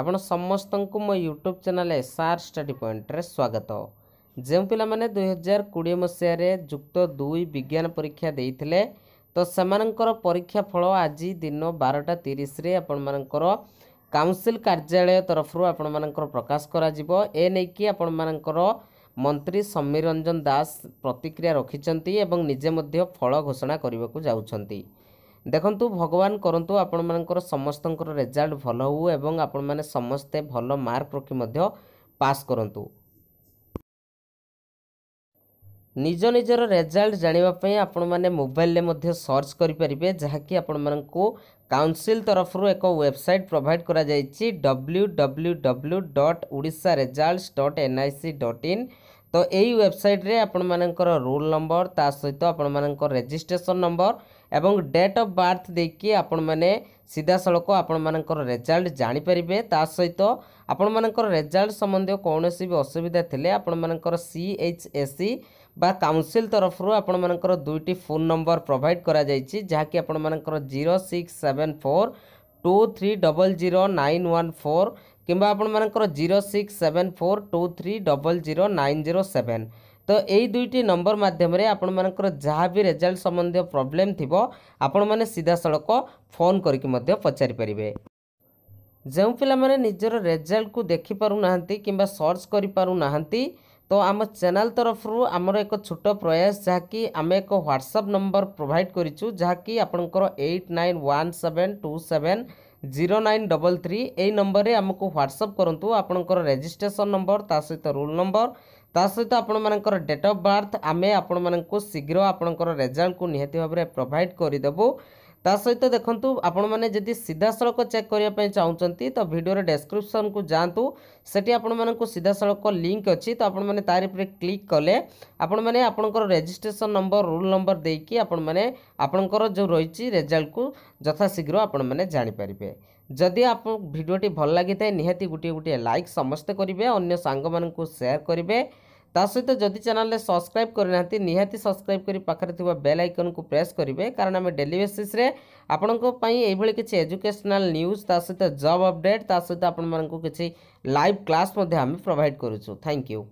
ଆପଣ ସମସ୍ତଙ୍କୁ ମୋ YouTube channel S R study ପଏଣ୍ଟରେ ସ୍ୱାଗତ ଯେଉଁ ପିଲାମାନେ ଦୁଇହଜାର କୋଡ଼ିଏ ମସିହାରେ ଯୁକ୍ତ ଦୁଇ ବିଜ୍ଞାନ ପରୀକ୍ଷା ଦେଇଥିଲେ ତ ସେମାନଙ୍କର ପରୀକ୍ଷା ଫଳ ଆଜି ଦିନ ବାରଟା ତିରିଶରେ ଆପଣମାନଙ୍କର କାଉନସିଲ୍ କାର୍ଯ୍ୟାଳୟ ତରଫରୁ ଆପଣମାନଙ୍କର ପ୍ରକାଶ କରାଯିବ ଏ ନେଇକି ଆପଣମାନଙ୍କର ମନ୍ତ୍ରୀ ସମୀର ରଞ୍ଜନ ଦାସ ପ୍ରତିକ୍ରିୟା ରଖିଛନ୍ତି ଏବଂ ନିଜେ ମଧ୍ୟ ଫଳ ଘୋଷଣା କରିବାକୁ ଯାଉଛନ୍ତି ଦେଖନ୍ତୁ ଭଗବାନ କରନ୍ତୁ ଆପଣମାନଙ୍କର ସମସ୍ତଙ୍କର ରେଜଲ୍ଟ ଭଲ ହେଉ ଏବଂ ଆପଣମାନେ ସମସ୍ତେ ଭଲ ମାର୍କ ରଖି ମଧ୍ୟ ପାସ୍ କରନ୍ତୁ ନିଜ ନିଜର ରେଜଲ୍ଟ ଜାଣିବା ପାଇଁ ଆପଣମାନେ ମୋବାଇଲରେ ମଧ୍ୟ ସର୍ଚ୍ଚ କରିପାରିବେ ଯାହାକି ଆପଣମାନଙ୍କୁ କାଉନସିଲ୍ ତରଫରୁ ଏକ ୱେବସାଇଟ୍ ପ୍ରୋଭାଇଡ଼ କରାଯାଇଛି W W W dot Odisha result dot NIC dot in ତ ଏଇ ୱେବସାଇଟ୍ରେ ଆପଣମାନଙ୍କର ରୋଲ୍ ନମ୍ବର ତା ସହିତ ଆପଣମାନଙ୍କ ରେଜିଷ୍ଟ୍ରେସନ୍ ନମ୍ବର ଏବଂ ଡେଟ୍ ଅଫ୍ ବାର୍ଥ ଦେଇକି ଆପଣମାନେ ସିଧାସଳଖ ଆପଣମାନଙ୍କର ରେଜଲ୍ଟ ଜାଣିପାରିବେ ତା ସହିତ ଆପଣମାନଙ୍କର ରେଜଲ୍ଟ ସମ୍ବନ୍ଧୀୟ କୌଣସି ବି ଅସୁବିଧା ଥିଲେ ଆପଣମାନଙ୍କର ସି ଏଚ୍ ଏ ସି ବା କାଉନସିଲ୍ ତରଫରୁ ଆପଣମାନଙ୍କର ଦୁଇଟି ଫୋନ୍ ନମ୍ବର ପ୍ରୋଭାଇଡ଼ କରାଯାଇଛି ଯାହାକି ଆପଣମାନଙ୍କର zero six seven four two three double zero nine one four କିମ୍ବା ଆପଣମାନଙ୍କର zero six seven four two three double zero nine zero seven ତ ଏଇ ଦୁଇଟି ନମ୍ବର ମାଧ୍ୟମରେ ଆପଣମାନଙ୍କର ଯାହା ବି ରେଜଲ୍ଟ ସମ୍ବନ୍ଧୀୟ ପ୍ରୋବ୍ଲେମ୍ ଥିବ ଆପଣମାନେ ସିଧାସଳଖ ଫୋନ୍ କରିକି ମଧ୍ୟ ପଚାରିପାରିବେ ଯେଉଁ ପିଲାମାନେ ନିଜର ରେଜଲ୍ଟକୁ ଦେଖିପାରୁନାହାନ୍ତି କିମ୍ବା ସର୍ଚ୍ଚ କରିପାରୁନାହାନ୍ତି ତ ଆମ ଚ୍ୟାନେଲ୍ ତରଫରୁ ଆମର ଏକ ଛୋଟ ପ୍ରୟାସ ଯାହାକି ଆମେ ଏକ ହ୍ୱାଟ୍ସଆପ୍ ନମ୍ବର ପ୍ରୋଭାଇଡ଼ କରିଛୁ ଯାହାକି ଆପଣଙ୍କର eight nine one seven two seven zero nine double three ଏଇ ନମ୍ବରରେ ଆମକୁ ହ୍ୱାଟ୍ସଆପ୍ କରନ୍ତୁ ଆପଣଙ୍କର ରେଜିଷ୍ଟ୍ରେସନ୍ ନମ୍ବର ତା ସହିତ ରୋଲ୍ ନମ୍ବର ତା ସହିତ ଆପଣମାନଙ୍କର ଡେଟ୍ ଅଫ୍ ବାର୍ଥ ଆମେ ଆପଣମାନଙ୍କୁ ଶୀଘ୍ର ଆପଣଙ୍କର ରେଜଲ୍ଟକୁ ନିହାତି ଭାବରେ ପ୍ରୋଭାଇଡ଼ କରିଦେବୁ ତା ସହିତ ଦେଖନ୍ତୁ ଆପଣମାନେ ଯଦି ସିଧାସଳଖ ଚେକ୍ କରିବା ପାଇଁ ଚାହୁଁଛନ୍ତି ତ ଭିଡ଼ିଓର ଡେସ୍କ୍ରିପସନ୍କୁ ଯାଆନ୍ତୁ ସେଠି ଆପଣମାନଙ୍କୁ ସିଧାସଳଖ ଲିଙ୍କ୍ ଅଛି ତ ଆପଣମାନେ ତାରି ଉପରେ କ୍ଲିକ୍ କଲେ ଆପଣମାନେ ଆପଣଙ୍କର ରେଜିଷ୍ଟ୍ରେସନ୍ ନମ୍ବର ରୋଲ୍ ନମ୍ବର ଦେଇକି ଆପଣମାନେ ଆପଣଙ୍କର ଯେଉଁ ରହିଛି ରେଜଲ୍ଟକୁ ଯଥାଶୀଘ୍ର ଆପଣମାନେ ଜାଣିପାରିବେ ଯଦି ଆପଣ ଭିଡ଼ିଓଟି ଭଲ ଲାଗିଥାଏ ନିହାତି ଗୋଟିଏ ଗୋଟିଏ ଲାଇକ୍ ସମସ୍ତେ କରିବେ ଅନ୍ୟ ସାଙ୍ଗମାନଙ୍କୁ ସେୟାର କରିବେ सहित जदि चेल सब्सक्राइब करना निहाती सब्सक्राइब कर पाखे बेल आइकन को प्रेस करेंगे कारण आम डेली बेसीस आपण किसी एजुकेशनाल न्यूज तब अपडेट ता सहित आपण मूँ लाइव क्लास प्रोभाइड करूँ थैंक यू